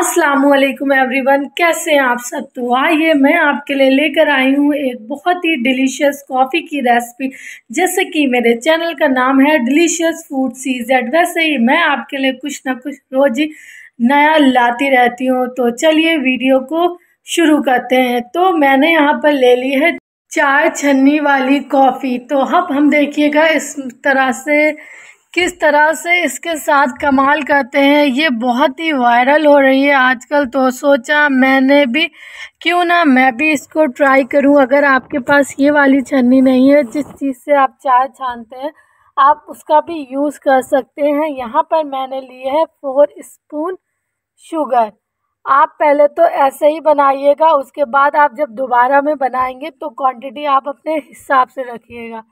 अस्सलाम वालेकुम एवरीवन कैसे हैं आप सब तो आइए मैं आपके लिए लेकर आई हूँ एक बहुत ही डिलीशियस कॉफ़ी की रेसिपी जैसे कि मेरे चैनल का नाम है डिलीशियस फूड सीजेड वैसे ही मैं आपके लिए कुछ ना कुछ रोज़ ही नया लाती रहती हूँ तो चलिए वीडियो को शुरू करते हैं तो मैंने यहाँ पर ले ली है चाय छन्नी वाली कॉफ़ी तो अब हम देखिएगा इस तरह से किस तरह से इसके साथ कमाल करते हैं ये बहुत ही वायरल हो रही है आजकल तो सोचा मैंने भी क्यों ना मैं भी इसको ट्राई करूं अगर आपके पास ये वाली छन्नी नहीं है जिस चीज़ से आप चाय छानते हैं आप उसका भी यूज़ कर सकते हैं यहाँ पर मैंने लिए है फोर स्पून शुगर आप पहले तो ऐसे ही बनाइएगा उसके बाद आप जब दोबारा में बनाएंगे तो क्वांटिटी आप अपने हिसाब से रखिएगा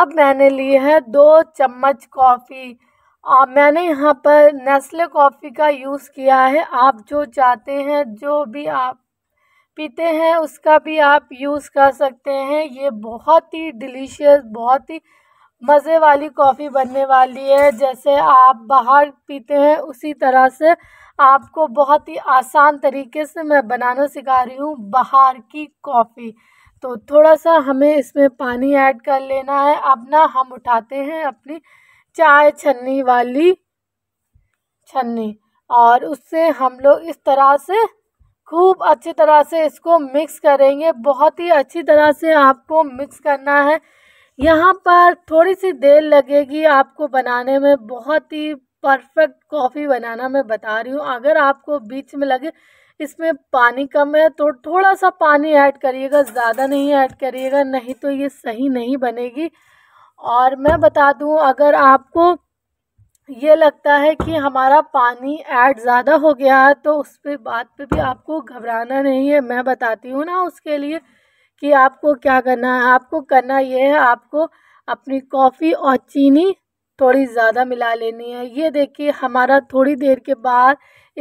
अब मैंने ली है दो चम्मच कॉफ़ी मैंने यहाँ पर नेस्ले कॉफ़ी का यूज़ किया है आप जो चाहते हैं जो भी आप पीते हैं उसका भी आप यूज़ कर सकते हैं ये बहुत ही डिलीशियस बहुत ही मज़े वाली कॉफ़ी बनने वाली है जैसे आप बाहर पीते हैं उसी तरह से आपको बहुत ही आसान तरीके से मैं बनाना सिखा रही हूँ बाहर की कॉफ़ी तो थोड़ा सा हमें इसमें पानी ऐड कर लेना है अब ना हम उठाते हैं अपनी चाय छन्नी वाली छन्नी और उससे हम लोग इस तरह से खूब अच्छी तरह से इसको मिक्स करेंगे बहुत ही अच्छी तरह से आपको मिक्स करना है यहाँ पर थोड़ी सी देर लगेगी आपको बनाने में बहुत ही परफेक्ट कॉफ़ी बनाना मैं बता रही हूँ अगर आपको बीच में लगे इसमें पानी कम है तो थोड़ा सा पानी ऐड करिएगा ज़्यादा नहीं ऐड करिएगा नहीं तो ये सही नहीं बनेगी और मैं बता दूँ अगर आपको ये लगता है कि हमारा पानी ऐड ज़्यादा हो गया है तो उस पर बात पे भी आपको घबराना नहीं है मैं बताती हूँ ना उसके लिए कि आपको क्या करना है आपको करना ये है आपको अपनी कॉफ़ी और चीनी थोड़ी ज़्यादा मिला लेनी है ये देखिए हमारा थोड़ी देर के बाद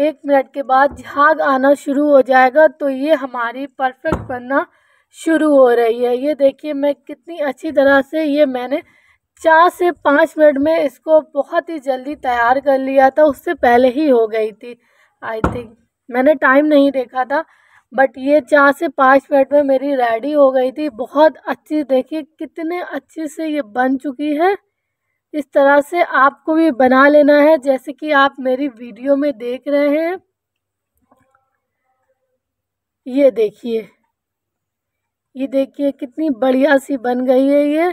एक मिनट के बाद झाग आना शुरू हो जाएगा तो ये हमारी परफेक्ट बनना शुरू हो रही है ये देखिए मैं कितनी अच्छी तरह से ये मैंने चार से पाँच मिनट में इसको बहुत ही जल्दी तैयार कर लिया था उससे पहले ही हो गई थी आई थिंक मैंने टाइम नहीं देखा था बट ये चार से पाँच मिनट में मेरी रेडी हो गई थी बहुत अच्छी देखिए कितने अच्छे से ये बन चुकी है इस तरह से आपको भी बना लेना है जैसे कि आप मेरी वीडियो में देख रहे हैं ये देखिए ये देखिए कितनी बढ़िया सी बन गई है ये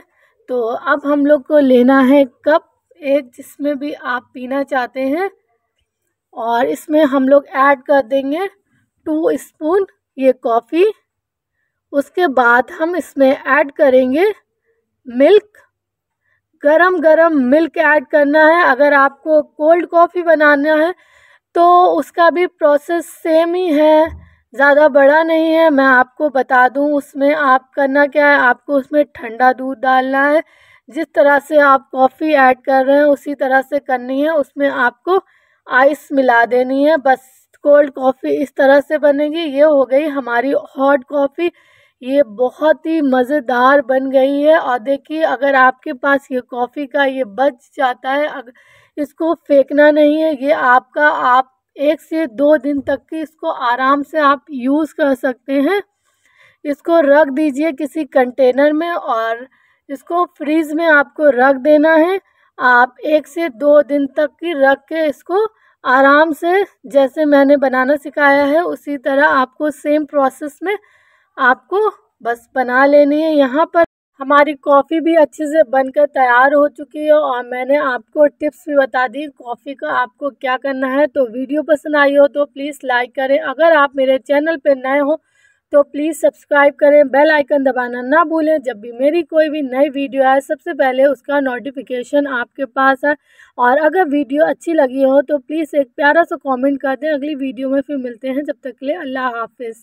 तो अब हम लोग को लेना है कप एक जिसमें भी आप पीना चाहते हैं और इसमें हम लोग ऐड कर देंगे टू स्पून ये कॉफ़ी उसके बाद हम इसमें ऐड करेंगे मिल्क गरम गरम मिल्क ऐड करना है अगर आपको कोल्ड कॉफ़ी बनाना है तो उसका भी प्रोसेस सेम ही है ज़्यादा बड़ा नहीं है मैं आपको बता दूं उसमें आप करना क्या है आपको उसमें ठंडा दूध डालना है जिस तरह से आप कॉफ़ी ऐड कर रहे हैं उसी तरह से करनी है उसमें आपको आइस मिला देनी है बस कोल्ड कॉफ़ी इस तरह से बनेगी ये हो गई हमारी हॉट कॉफ़ी ये बहुत ही मज़ेदार बन गई है और देखिए अगर आपके पास ये कॉफ़ी का ये बच जाता है अगर इसको फेंकना नहीं है ये आपका आप एक से दो दिन तक की इसको आराम से आप यूज़ कर सकते हैं इसको रख दीजिए किसी कंटेनर में और इसको फ्रीज़ में आपको रख देना है आप एक से दो दिन तक की रख के इसको आराम से जैसे मैंने बनाना सिखाया है उसी तरह आपको सेम प्रोसेस में आपको बस बना लेनी है यहाँ पर हमारी कॉफ़ी भी अच्छे से बनकर तैयार हो चुकी है और मैंने आपको टिप्स भी बता दी कॉफ़ी का आपको क्या करना है तो वीडियो पसंद आई हो तो प्लीज़ लाइक करें अगर आप मेरे चैनल पर नए हो तो प्लीज़ सब्सक्राइब करें बेल आइकन दबाना ना भूलें जब भी मेरी कोई भी नई वीडियो आए सबसे पहले उसका नोटिफिकेशन आपके पास आए और अगर वीडियो अच्छी लगी हो तो प्लीज़ एक प्यारा सा कमेंट कर दें अगली वीडियो में फिर मिलते हैं जब तक के लिए अल्लाह हाफिज़